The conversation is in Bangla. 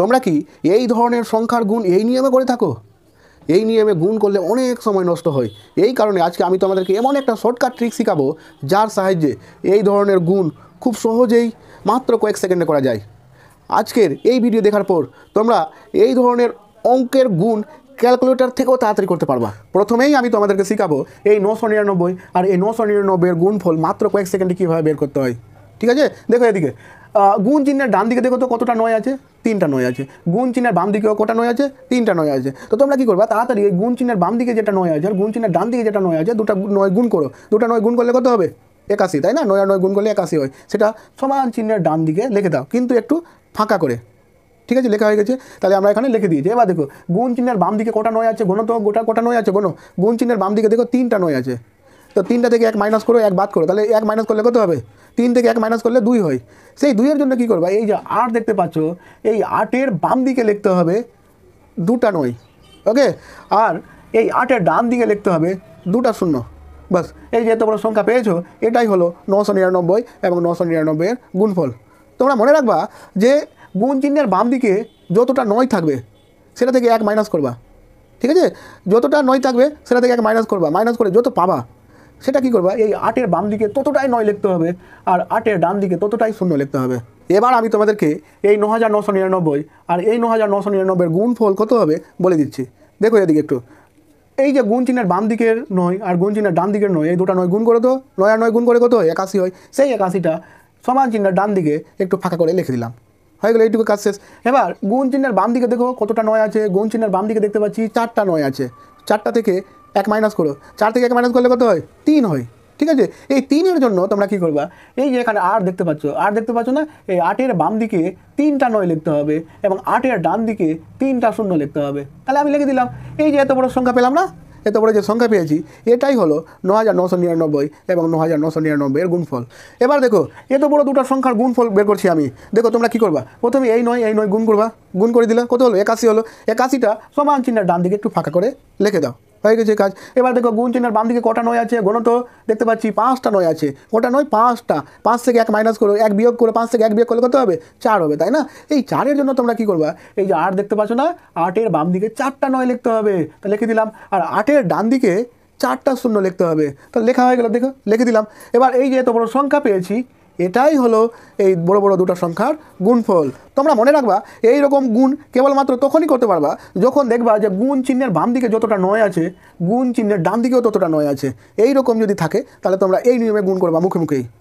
তোমরা কি এই ধরনের সংখ্যার গুণ এই নিয়মে করে থাকো এই নিয়মে গুণ করলে অনেক সময় নষ্ট হয় এই কারণে আজকে আমি তোমাদেরকে এমন একটা শর্টকাট ট্রিক শিখাবো যার সাহায্যে এই ধরনের গুণ খুব সহজেই মাত্র কয়েক সেকেন্ডে করা যায় আজকের এই ভিডিও দেখার পর তোমরা এই ধরনের অঙ্কের গুণ ক্যালকুলেটর থেকেও তাড়াতাড়ি করতে পারবা প্রথমেই আমি তোমাদেরকে শেখাবো এই নশো নিরানব্বই আর এই নশো নিরানব্বইয়ের গুণফল মাত্র কয়েক সেকেন্ডে কীভাবে বের করতে হয় ঠিক আছে দেখো এদিকে গুণ চিহ্নের ডান দিকে দেখো তো কতটা নয় আছে তিনটা নয় আছে গুণ চিহ্নের বাম দিকেও কটা নয় আছে তিনটা নয় আছে তো তোমরা কী করবে তাড়াতাড়ি গুণ চিহ্নের বাম দিকে যেটা নয় আছে আর গুণ চিহ্নের ডান দিকে যেটা নয় আছে দুটা নয় গুণ করো দুটা নয় গুণ করলে কত হবে একাশি তাই না নয় আর নয় গুণ করলে একাশি হয় সেটা সমান চিহ্নের ডান দিকে লিখে দাও কিন্তু একটু ফাঁকা করে ঠিক আছে লেখা হয়ে গেছে তাহলে আমরা এখানে লিখে দিয়েছি এবার দেখো গুণ চিহ্নের বাম দিকে কটা নয় আছে গণ তো গোটা কটা নয় আছে গণ গুণ চিহ্নের বাম দিকে দেখো তিনটা নয় আছে তো তিনটা থেকে এক মাইনাস করো এক বাদ করো তাহলে এক মাইনাস করলে কত হবে তিন থেকে এক মাইনাস করলে দুই হয় সেই দুইয়ের জন্য কী করবা এই যে আট দেখতে পাচ্ছ এই আটের বাম দিকে লিখতে হবে দুটা নয় ওকে আর এই আটের ডান দিকে লিখতে হবে দুটা শূন্য বাস এই যে এত সংখ্যা পেয়েছো এটাই হলো নশো নিরানব্বই এবং নশো নিরানব্বইয়ের গুণফল তোমরা মনে রাখবা যে গুণ চিহ্নের বাম দিকে যতটা নয় থাকবে সেটা থেকে এক মাইনাস করবা ঠিক আছে যতটা নয় থাকবে সেটা থেকে এক মাইনাস করবা মাইনাস করে যত পাবা সেটা কি করবা এই আটের বাম দিকে ততটাই নয় লিখতে হবে আর আটের ডান দিকে ততটাই শূন্য লিখতে হবে এবার আমি তোমাদেরকে এই ন হাজার নশো নিরানব্বই আর এই ন হাজার নশো নিরানব্বইয়ের গুণফল কত হবে বলে দিচ্ছি দেখো এদিকে একটু এই যে গুণ চিহ্নের বাম দিকের নয় আর গুণ চিহ্নের ডান দিকের নয় এই দুটা নয় গুণ করে তো নয় আর নয় গুণ করে কত হয় একাশি হয় সেই একাশিটা সমান চিহ্নের ডান দিকে একটু ফাঁকা করে লিখে দিলাম হয়ে গেলো এইটুকু কাজ শেষ এবার গুণ চিহ্নের বাম দিকে দেখো কতটা নয় আছে গুণ চিহ্নের বাম দিকে দেখতে পাচ্ছি চারটা নয় আছে চারটা থেকে এক মাইনাস করো চার থেকে এক মাইনাস করলে কত হয় তিন হয় ঠিক আছে এই তিনের জন্য তোমরা কি করবা এই যে এখানে আট দেখতে পাচ্ছ আর দেখতে পাচ্ছ না এই আটের বাম দিকে তিনটা নয় লিখতে হবে এবং আটের ডান দিকে তিনটা শূন্য লিখতে হবে তাহলে আমি লিখে দিলাম এই যে এত বড় সংখ্যা পেলাম না এত বড় যে সংখ্যা পেয়েছি এটাই হলো ন হাজার নশো নিরানব্বই এবং ন হাজার নশো নিরানব্বই এর গুণফল এবার দেখো এত বড় দুটো সংখ্যার গুণফল বের করছি আমি দেখো তোমরা কী করবা প্রথমে এই নয় এই নয় গুণ করবা গুণ করে দিলা কত হলো একাশি হলো একাশিটা সমান চিহ্নের ডান দিকে একটু ফাঁকা করে লিখে দাও হয়ে গেছে কাজ এবার দেখো গুণ চিহ্নের বাম দিকে কটা নয় আছে গণত দেখতে পাচ্ছি পাঁচটা নয় আছে কটা নয় পাঁচটা পাঁচ থেকে এক মাইনাস করো এক বিয়োগ করে পাঁচ থেকে এক বিয়োগ করলে কত হবে চার হবে তাই না এই চারের জন্য তোমরা কি করবা এই যে আট দেখতে পাচ্ছ না আটের বাম দিকে চারটা নয় লিখতে হবে তা লিখে দিলাম আর আটের ডান দিকে চারটা শূন্য লিখতে হবে তো লেখা হয়ে গেল দেখো লিখে দিলাম এবার এই যে এত সংখ্যা পেয়েছি এটাই হলো এই বড় বড় দুটা সংখ্যার গুণফল তোমরা মনে রাখবা এই রকম গুণ কেবলমাত্র তখনই করতে পারবা যখন দেখবা যে গুণ চিহ্নের বাম দিকে যতটা নয় আছে গুণ চিহ্নের ডান দিকেও ততটা নয় আছে এই রকম যদি থাকে তাহলে তোমরা এই নিয়মে গুণ করবা মুখে মুখেই